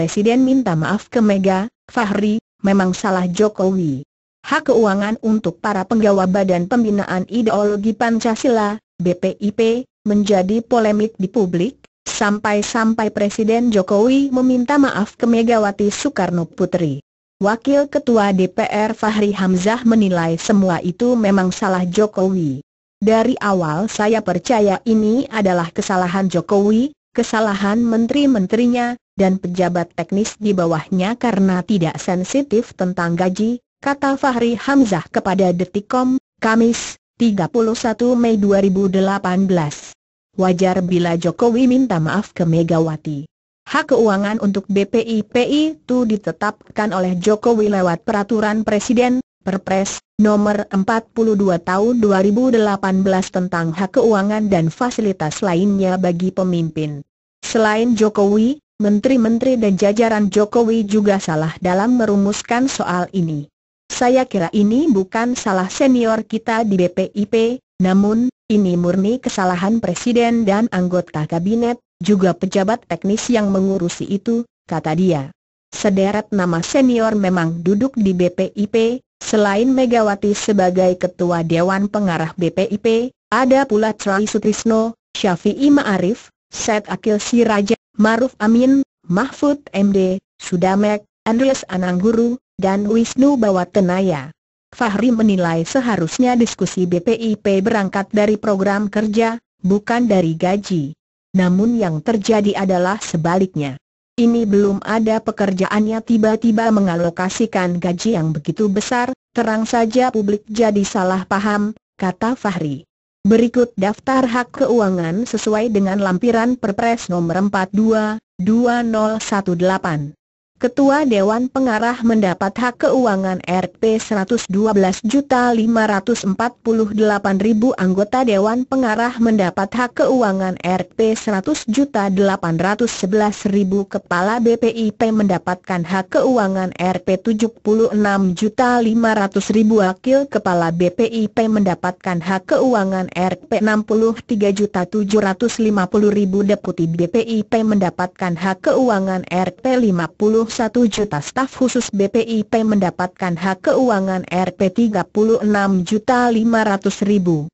Presiden minta maaf ke Mega, Fahri, memang salah Jokowi. Hak keuangan untuk para penggawa Badan Pembinaan Ideologi Pancasila, BPIP, menjadi polemik di publik, sampai-sampai Presiden Jokowi meminta maaf ke Megawati Soekarno Putri. Wakil Ketua DPR Fahri Hamzah menilai semua itu memang salah Jokowi. Dari awal saya percaya ini adalah kesalahan Jokowi, kesalahan menteri-menterinya, dan pejabat teknis di bawahnya karena tidak sensitif tentang gaji, kata Fahri Hamzah kepada Detikom, Kamis, 31 Mei 2018. Wajar bila Jokowi minta maaf ke Megawati. Hak keuangan untuk BPIPI itu ditetapkan oleh Jokowi lewat peraturan Presiden, Perpres, nomor 42 tahun 2018 tentang hak keuangan dan fasilitas lainnya bagi pemimpin. Selain Jokowi, menteri-menteri dan jajaran Jokowi juga salah dalam merumuskan soal ini. Saya kira ini bukan salah senior kita di BPIP, namun, ini murni kesalahan Presiden dan anggota Kabinet, juga pejabat teknis yang mengurusi itu, kata dia. Sederet nama senior memang duduk di BPIP, selain Megawati sebagai Ketua Dewan Pengarah BPIP, ada pula Troy Sutrisno, Syafi'i Ma'arif, Seth Akil Siraja Maruf Amin, Mahfud MD, Sudamek, Andreas Anangguru, dan Wisnu Bawatenaya. Fahri menilai seharusnya diskusi BPIP berangkat dari program kerja, bukan dari gaji. Namun yang terjadi adalah sebaliknya. Ini belum ada pekerjaannya tiba-tiba mengalokasikan gaji yang begitu besar, terang saja publik jadi salah paham, kata Fahri. Berikut daftar hak keuangan sesuai dengan lampiran Perpres nomor 42 2018. Ketua Dewan Pengarah mendapat hak keuangan Rp 112.548.000 anggota Dewan Pengarah mendapat hak keuangan Rp 100.811.000 Kepala BPIP mendapatkan hak keuangan Rp 76.500.000 Wakil Kepala BPIP mendapatkan hak keuangan Rp 63.750.000 Deputi BPIP mendapatkan hak keuangan Rp 50 satu juta staf khusus BPIP mendapatkan hak keuangan Rp 36.500.000.